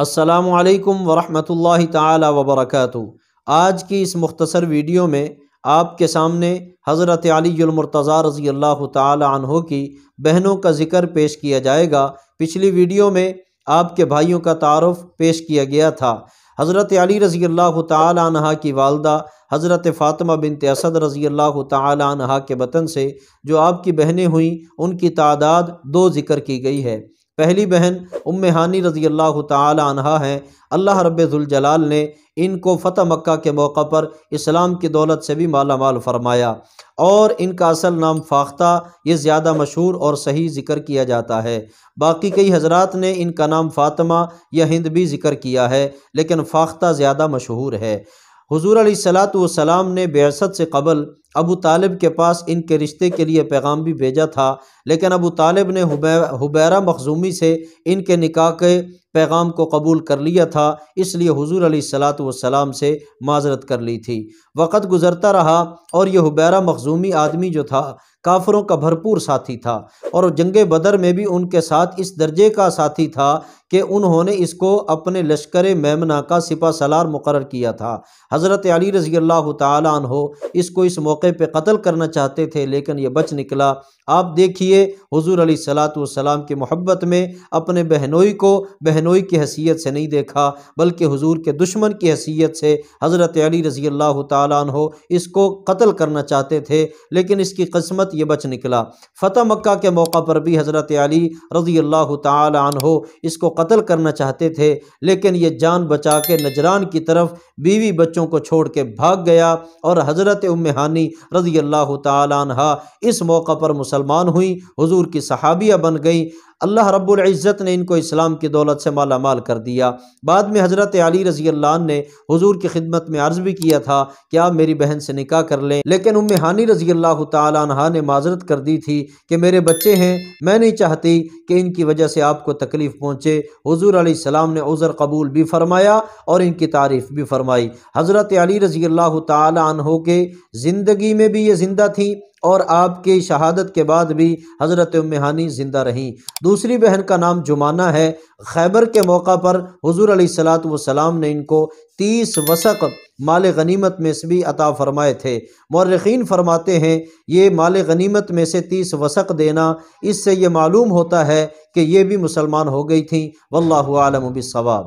असलकम वरहमल तबरक आज की इस मुख्तसर वीडियो में आपके सामने हज़रत अलीमरतज़ा रज़ी अल्लाह तहों की बहनों का ज़िक्र पेश किया जाएगा पिछली वीडियो में आपके भाइयों का तारफ़ पेश किया गया था हज़रत अली रज़ी अल्लाह तह की वालदा हज़रत फ़ातिमा बिन तसद रज़ी अल्लाह तह के वतन से जो आपकी बहनें हुईं उनकी तादाद दो ज़िक्र की गई है पहली बहन उम हानी रज़ी अल्लाह तहा हैं अल्लाह रब्ज़ुलजलाल ने इनको फतः मक्का के मौका पर इस्लाम की दौलत से भी माला माल फरमाया और इनका असल नाम फाख्ता ये ज़्यादा मशहूर और सही ज़िक्र किया जाता है बाकी कई हजरात ने इनका नाम फ़ातिमा या हिंद भी ज़िक्र किया है लेकिन फाख्ता ज़्यादा मशहूर है हजूर सलात वसलाम ने बेसत से कबल अबू तालिब के पास इनके रिश्ते के लिए पैगाम भी भेजा था लेकिन अबू तालिब ने हुबैरा मखजूमी से इनके निकाह के पैगाम को कबूल कर लिया था इसलिए हजूर सलात वसलाम से माजरत कर ली थी वक़्त गुजरता रहा और यह हुबैरा मखजूमी आदमी जो था काफरों का भरपूर साथी था और जंग बदर में भी उनके साथ इस दर्जे का साथी था कि उन्होंने इसको अपने लश्कर मेमना का सिपा सलार मुकर किया था हज़रत अली रज़ी अल्लाह हो इसको इस मौके मौके पे कत्ल करना चाहते थे लेकिन ये बच निकला आप देखिए हजूर अली सलाम की मोहब्बत में अपने बहनोई को बहनोई की हैसियत से नहीं देखा बल्कि हुजूर के दुश्मन की हैसियत से हज़रत अली रज़ी अल्लाह तहो इसको कत्ल करना चाहते थे लेकिन इसकी कस्मत ये बच निकला फ़तह मक्का के मौका पर भी हज़रत अली रज़ी अल्लाह तहो इसको कत्ल करना चाहते थे लेकिन ये जान बचा के नजरान की तरफ बीवी बच्चों को छोड़ के भाग गया और हज़रत उम्म रज़ी अल्लाह तहा इस मौका पर मुसलमान हुई हजूर की सहाबिया बन गई अल्लाह रब्बुल इज़्ज़त ने इनको इस्लाम की दौलत से माला माल कर दिया बाद में हज़रत अली रज़ी अल्लाह ने हुजूर की खिदमत में अर्ज़ भी किया था कि आप मेरी बहन से निकाह कर लें लेकिन उम हानी रज़ी अल्लाह तहा ने माजरत कर दी थी कि मेरे बच्चे हैं मैं नहीं चाहती कि इनकी वजह से आपको तकलीफ़ पहुँचे हजूर सलाम ने उज़र कबूल भी फरमाया और इनकी तारीफ़ भी फरमाई हज़रत अली रज़ी अल्लाह तहों के ज़िंदगी ज़िंदगी में भी ये ज़िंदा थी और आपकी शहादत के बाद भी हज़रत उम्मानी ज़िंदा रहीं दूसरी बहन का नाम जुमाना है खैबर के मौका पर हजूर सलात ने इनको तीस वसक माल गनीमत में से भी अता फ़रमाए थे मौरखीन फरमाते हैं ये माल गनीमत में से तीस वसक देना इससे ये मालूम होता है कि ये भी मुसलमान हो गई थी वल्लम बवाब